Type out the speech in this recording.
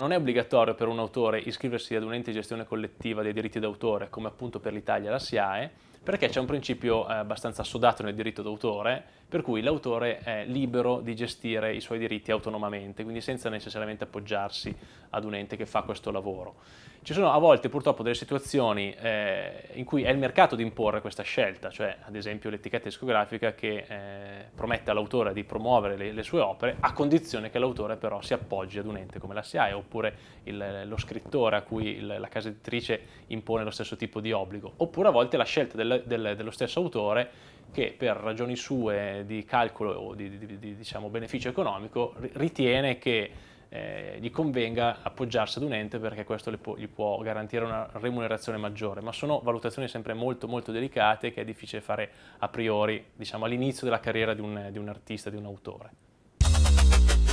Non è obbligatorio per un autore iscriversi ad un ente di gestione collettiva dei diritti d'autore, come appunto per l'Italia la SIAE, perché c'è un principio eh, abbastanza assodato nel diritto d'autore, per cui l'autore è libero di gestire i suoi diritti autonomamente, quindi senza necessariamente appoggiarsi ad un ente che fa questo lavoro. Ci sono a volte purtroppo delle situazioni eh, in cui è il mercato ad imporre questa scelta, cioè ad esempio l'etichetta discografica che eh, promette all'autore di promuovere le, le, sue opere a condizione che l'autore però si appoggi ad un ente come la SIAE oppure il, lo scrittore a cui il, la casa editrice impone lo stesso tipo di obbligo, oppure a volte la scelta del, del, dello stesso autore che per ragioni sue di calcolo o di, di, di, di diciamo, beneficio economico ritiene che eh, gli convenga appoggiarsi ad un ente perché questo può, gli può garantire una remunerazione maggiore, ma sono valutazioni sempre molto molto delicate che è difficile fare a priori, diciamo all'inizio della carriera di un, di un artista, di un autore.